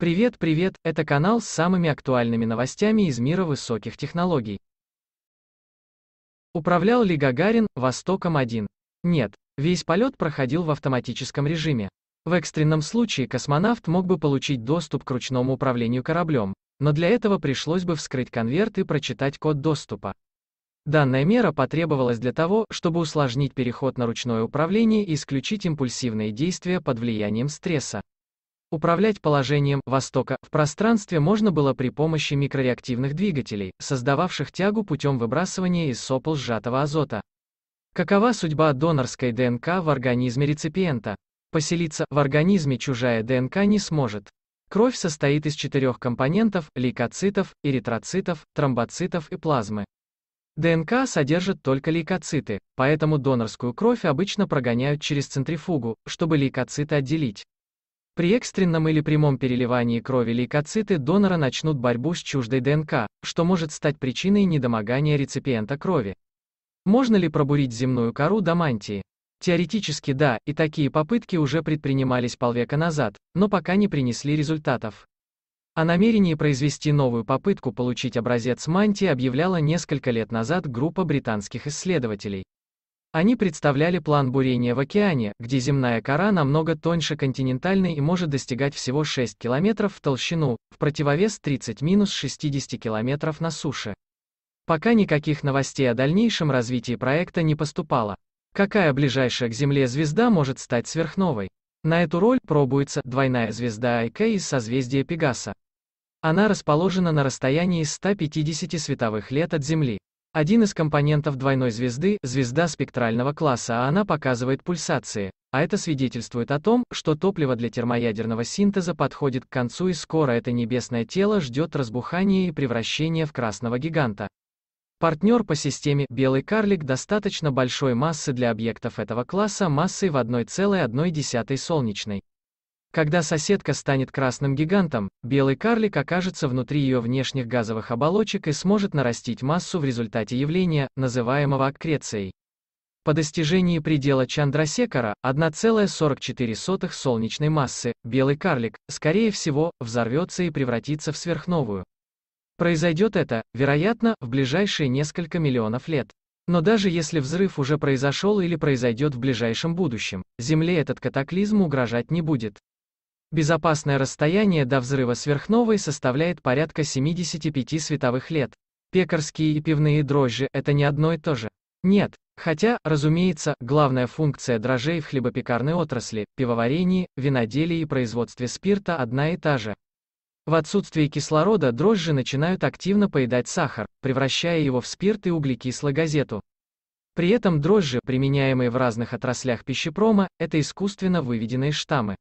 Привет, привет, это канал с самыми актуальными новостями из мира высоких технологий. Управлял ли Гагарин «Востоком-1»? Нет, весь полет проходил в автоматическом режиме. В экстренном случае космонавт мог бы получить доступ к ручному управлению кораблем, но для этого пришлось бы вскрыть конверт и прочитать код доступа. Данная мера потребовалась для того, чтобы усложнить переход на ручное управление и исключить импульсивные действия под влиянием стресса. Управлять положением востока в пространстве можно было при помощи микрореактивных двигателей, создававших тягу путем выбрасывания из сопл сжатого азота. Какова судьба донорской ДНК в организме реципиента? Поселиться в организме чужая ДНК не сможет. Кровь состоит из четырех компонентов – лейкоцитов, эритроцитов, тромбоцитов и плазмы. ДНК содержит только лейкоциты, поэтому донорскую кровь обычно прогоняют через центрифугу, чтобы лейкоциты отделить. При экстренном или прямом переливании крови лейкоциты донора начнут борьбу с чуждой ДНК, что может стать причиной недомогания реципиента крови. Можно ли пробурить земную кору до мантии? Теоретически да, и такие попытки уже предпринимались полвека назад, но пока не принесли результатов. О намерении произвести новую попытку получить образец мантии объявляла несколько лет назад группа британских исследователей. Они представляли план бурения в океане, где земная кора намного тоньше континентальной и может достигать всего 6 км в толщину, в противовес 30-60 км на суше. Пока никаких новостей о дальнейшем развитии проекта не поступало. Какая ближайшая к Земле звезда может стать сверхновой? На эту роль пробуется двойная звезда Айка из созвездия Пегаса. Она расположена на расстоянии 150 световых лет от Земли. Один из компонентов двойной звезды – звезда спектрального класса, а она показывает пульсации. А это свидетельствует о том, что топливо для термоядерного синтеза подходит к концу и скоро это небесное тело ждет разбухания и превращения в красного гиганта. Партнер по системе «белый карлик» достаточно большой массы для объектов этого класса массой в 1,1 солнечной. Когда соседка станет красным гигантом, белый карлик окажется внутри ее внешних газовых оболочек и сможет нарастить массу в результате явления, называемого аккрецией. По достижении предела Чандрасекара, 1,44 солнечной массы, белый карлик, скорее всего, взорвется и превратится в сверхновую. Произойдет это, вероятно, в ближайшие несколько миллионов лет. Но даже если взрыв уже произошел или произойдет в ближайшем будущем, Земле этот катаклизм угрожать не будет. Безопасное расстояние до взрыва сверхновой составляет порядка 75 световых лет. Пекарские и пивные дрожжи – это не одно и то же. Нет. Хотя, разумеется, главная функция дрожжей в хлебопекарной отрасли, пивоварении, виноделии и производстве спирта одна и та же. В отсутствие кислорода дрожжи начинают активно поедать сахар, превращая его в спирт и углекислую газету. При этом дрожжи, применяемые в разных отраслях пищепрома, это искусственно выведенные штаммы.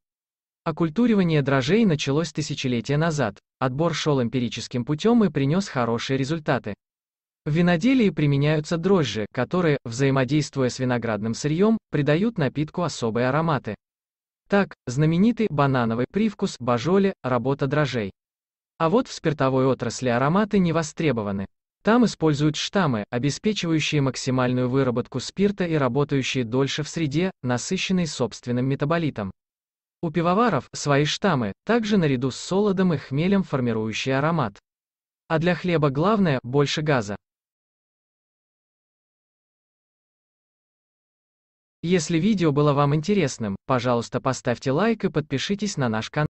Окультуривание дрожжей началось тысячелетия назад, отбор шел эмпирическим путем и принес хорошие результаты. В виноделии применяются дрожжи, которые, взаимодействуя с виноградным сырьем, придают напитку особые ароматы. Так, знаменитый банановый привкус бажоле – работа дрожжей. А вот в спиртовой отрасли ароматы не востребованы. Там используют штаммы, обеспечивающие максимальную выработку спирта и работающие дольше в среде, насыщенной собственным метаболитом. У пивоваров свои штаммы, также наряду с солодом и хмелем формирующий аромат. А для хлеба главное – больше газа. Если видео было вам интересным, пожалуйста поставьте лайк и подпишитесь на наш канал.